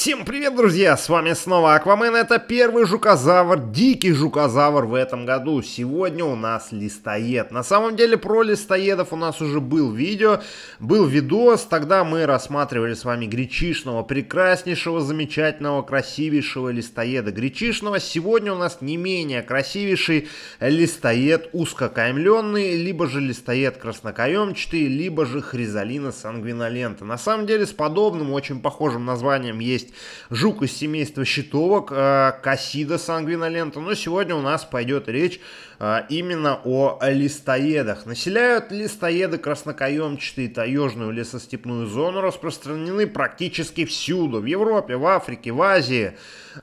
Всем привет, друзья! С вами снова Аквамен. Это первый жукозавр, дикий жукозавр в этом году. Сегодня у нас листоед. На самом деле про листоедов у нас уже был видео, был видос. Тогда мы рассматривали с вами гречишного, прекраснейшего, замечательного, красивейшего листоеда гречишного. Сегодня у нас не менее красивейший листоед узкокаймленный, либо же листоед краснокаемчатый, либо же хризалина сангвинолента. На самом деле с подобным, очень похожим названием есть есть. Жук из семейства щитовок, э, кассида сангвинолента. Но сегодня у нас пойдет речь э, именно о листоедах. Населяют листоеды краснокаемчатые таежную лесостепную зону, распространены практически всюду. В Европе, в Африке, в Азии,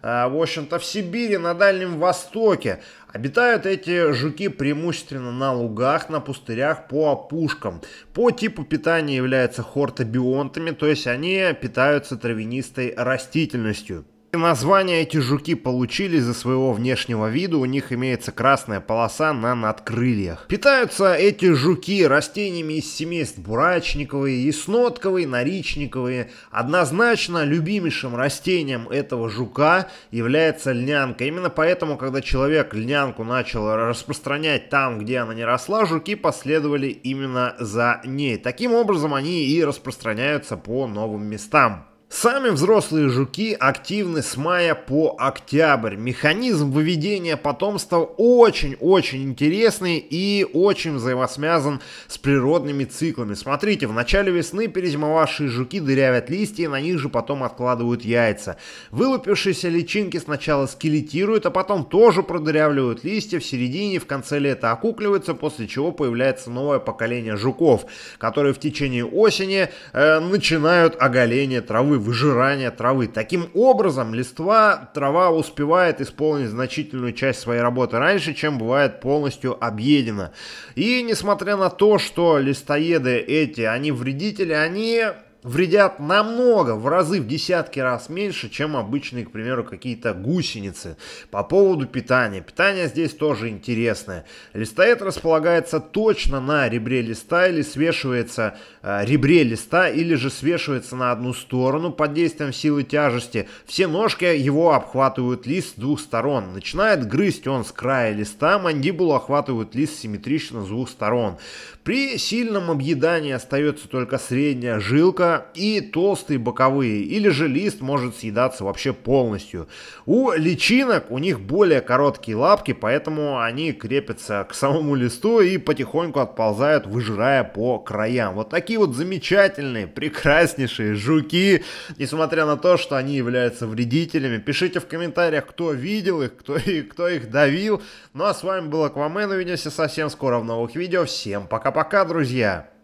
э, в общем-то в Сибири, на Дальнем Востоке. Обитают эти жуки преимущественно на лугах, на пустырях, по опушкам. По типу питания являются хортобионтами, то есть они питаются травянистой растительностью название эти жуки получили за своего внешнего вида, у них имеется красная полоса на надкрыльях. Питаются эти жуки растениями из семейств бурачниковые, яснотковые, наричниковые. Однозначно любимейшим растением этого жука является льнянка. Именно поэтому, когда человек льнянку начал распространять там, где она не росла, жуки последовали именно за ней. Таким образом они и распространяются по новым местам. Сами взрослые жуки активны с мая по октябрь. Механизм выведения потомства очень-очень интересный и очень взаимосвязан с природными циклами. Смотрите, в начале весны перезимовавшие жуки дырявят листья на них же потом откладывают яйца. Вылупившиеся личинки сначала скелетируют, а потом тоже продырявливают листья в середине, в конце лета окукливаются, после чего появляется новое поколение жуков, которые в течение осени э, начинают оголение травы травы, выжирания травы. Таким образом, листва, трава успевает исполнить значительную часть своей работы раньше, чем бывает полностью объедена. И несмотря на то, что листоеды эти, они вредители, они вредят намного, в разы, в десятки раз меньше, чем обычные, к примеру, какие-то гусеницы. По поводу питания. Питание здесь тоже интересное. Листоед располагается точно на ребре листа или свешивается э, ребре листа, или же свешивается на одну сторону под действием силы тяжести. Все ножки его обхватывают лист с двух сторон. Начинает грызть он с края листа, мандибулу охватывают лист симметрично с двух сторон. При сильном объедании остается только средняя жилка, и толстые боковые, или же лист может съедаться вообще полностью. У личинок у них более короткие лапки, поэтому они крепятся к самому листу и потихоньку отползают, выжирая по краям. Вот такие вот замечательные, прекраснейшие жуки, несмотря на то, что они являются вредителями. Пишите в комментариях, кто видел их, кто, и, кто их давил. Ну а с вами был Аквамен, увидимся совсем скоро в новых видео. Всем пока-пока, друзья!